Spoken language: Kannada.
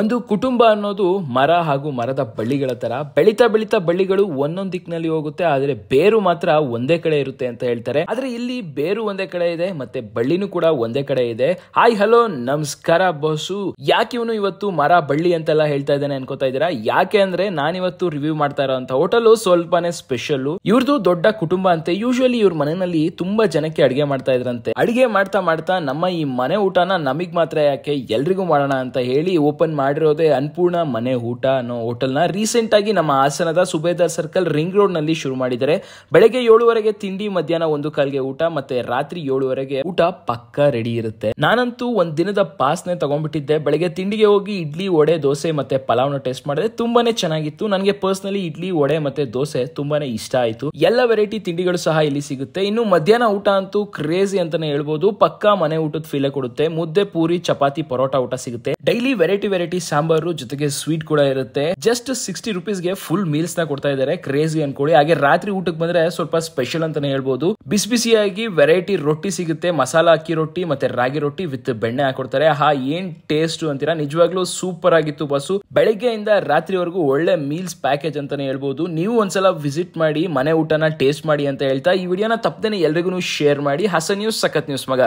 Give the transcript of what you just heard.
ಒಂದು ಕುಟುಂಬ ಅನ್ನೋದು ಮರ ಹಾಗೂ ಮರದ ಬಳ್ಳಿಗಳ ತರ ಬೆಳೀತಾ ಬೆಳೀತಾ ಬಳ್ಳಿಗಳು ಒಂದೊಂದು ದಿಕ್ಕಿನಲ್ಲಿ ಹೋಗುತ್ತೆ ಆದರೆ ಬೇರು ಮಾತ್ರ ಒಂದೇ ಕಡೆ ಇರುತ್ತೆ ಅಂತ ಹೇಳ್ತಾರೆ ಆದರೆ ಇಲ್ಲಿ ಬೇರು ಒಂದೇ ಕಡೆ ಇದೆ ಮತ್ತೆ ಬಳ್ಳಿನೂ ಕೂಡ ಒಂದೇ ಕಡೆ ಇದೆ ಹಾಯ್ ಹಲೋ ನಮಸ್ಕಾರ ಬಸು ಯಾಕೆ ಇವನು ಇವತ್ತು ಮರ ಬಳ್ಳಿ ಅಂತೆಲ್ಲ ಹೇಳ್ತಾ ಇದ್ದಾನೆ ಅನ್ಕೋತಾ ಇದ್ದೀರಾ ಯಾಕೆ ಅಂದ್ರೆ ನಾನಿವತ್ತು ರಿವ್ಯೂ ಮಾಡ್ತಾ ಇರೋಂತ ಹೋಟೆಲ್ ಸ್ವಲ್ಪನೇ ಸ್ಪೆಷಲ್ ಇವ್ರದ್ದು ದೊಡ್ಡ ಕುಟುಂಬ ಅಂತೆ ಯೂಶುವಲಿ ಇವ್ರ ಮನೆಯಲ್ಲಿ ತುಂಬಾ ಜನಕ್ಕೆ ಅಡಿಗೆ ಮಾಡ್ತಾ ಇದ್ರಂತೆ ಅಡಿಗೆ ಮಾಡ್ತಾ ಮಾಡ್ತಾ ನಮ್ಮ ಈ ಮನೆ ಊಟನ ನಮಗ್ ಮಾತ್ರ ಯಾಕೆ ಎಲ್ರಿಗೂ ಮಾಡೋಣ ಅಂತ ಹೇಳಿ ಓಪನ್ ಮಾಡಿರೋದೇ ಅನ್ಪೂರ್ಣ ಮನೆ ಊಟ ಅನ್ನೋ ಹೋಟೆಲ್ನ ಆಗಿ ನಮ್ಮ ಹಾಸನದ ಸುಬೇದಾರ್ ಸರ್ಕಲ್ ರಿಂಗ್ ರೋಡ್ ನಲ್ಲಿ ಶುರು ಮಾಡಿದ್ದಾರೆ ಬೆಳಗ್ಗೆ ಏಳುವರೆಗೆ ತಿಂಡಿ ಮಧ್ಯಾಹ್ನ ಒಂದು ಕಾಲ್ಗೆ ಊಟ ಮತ್ತೆ ರಾತ್ರಿ ಏಳುವರೆಗೆ ಊಟ ಪಕ್ಕ ರೆಡಿ ಇರುತ್ತೆ ನಾನಂತೂ ಒಂದ್ ದಿನದ ಪಾಸ್ನೆ ತಗೊಂಡ್ಬಿಟ್ಟಿದ್ದೆ ಬೆಳಗ್ಗೆ ತಿಂಡಿಗೆ ಹೋಗಿ ಇಡ್ಲಿ ವಡೆ ದೋಸೆ ಮತ್ತೆ ಪಲಾವ್ನ ಟೇಸ್ಟ್ ಮಾಡಿದ್ರೆ ತುಂಬಾನೇ ಚೆನ್ನಾಗಿತ್ತು ನನಗೆ ಪರ್ಸನಲಿ ಇಡ್ಲಿ ವಡೆ ಮತ್ತೆ ದೋಸೆ ತುಂಬಾನೇ ಇಷ್ಟ ಆಯ್ತು ಎಲ್ಲ ವೆರೈಟಿ ತಿಂಡಿಗಳು ಸಹ ಇಲ್ಲಿ ಸಿಗುತ್ತೆ ಇನ್ನು ಮಧ್ಯಾಹ್ನ ಊಟ ಅಂತೂ ಕ್ರೇಜಿ ಅಂತಾನೆ ಹೇಳ್ಬೋದು ಪಕ್ಕಾ ಮನೆ ಊಟದ ಫೀಲೆ ಕೊಡುತ್ತೆ ಮುದ್ದೆ ಪೂರಿ ಚಪಾತಿ ಪರೋಟ ಊಟ ಸಿಗುತ್ತೆ ಡೈಲಿ ವೆರೈಟಿ ವೆರೈಟಿ ಸಾಂಬಾರು ಜೊತೆಗೆ ಸ್ವೀಟ್ ಕೂಡ ಇರುತ್ತೆ ಜಸ್ಟ್ ಸಿಕ್ಸ್ಟಿ ಗೆ ಫುಲ್ ಮೀಲ್ಸ್ ನ ಕೊಡ್ತಾ ಇದಾರೆ ಕ್ರೇಜಿ ಅನ್ಕೊಳ್ಳಿ ಹಾಗೆ ರಾತ್ರಿ ಊಟಕ್ಕೆ ಬಂದ್ರೆ ಸ್ವಲ್ಪ ಸ್ಪೆಷಲ್ ಅಂತಾನೆ ಹೇಳ್ಬೋದು ಬಿಸಿ ಬಿಸಿಯಾಗಿ ವೆರೈಟಿ ರೊಟ್ಟಿ ಸಿಗುತ್ತೆ ಮಸಾಲಾ ಅಕ್ಕಿ ರೊಟ್ಟಿ ಮತ್ತೆ ರಾಗಿ ರೊಟ್ಟಿ ವಿತ್ ಬೆಣ್ಣೆ ಹಾಕೊಡ್ತಾರೆ ಹಾ ಏನ್ ಟೇಸ್ಟ್ ಅಂತೀರಾ ನಿಜವಾಗ್ಲೂ ಸೂಪರ್ ಆಗಿತ್ತು ಬಸ್ಸು ಬೆಳಗ್ಗೆಯಿಂದ ರಾತ್ರಿವರೆಗೂ ಒಳ್ಳೆ ಮೀಲ್ಸ್ ಪ್ಯಾಕೇಜ್ ಅಂತಾನೆ ಹೇಳ್ಬಹುದು ನೀವು ಒಂದ್ಸಲ ವಿಸಿಟ್ ಮಾಡಿ ಮನೆ ಊಟನ ಟೇಸ್ಟ್ ಮಾಡಿ ಅಂತ ಹೇಳ್ತಾ ಈ ವಿಡಿಯೋನ ತಪ್ಪದೇನೆ ಎಲ್ರಿಗೂ ಶೇರ್ ಮಾಡಿ ಹಸ ನ್ಯೂಸ್ ಸಖತ್ ನ್ಯೂಸ್ ಮಗ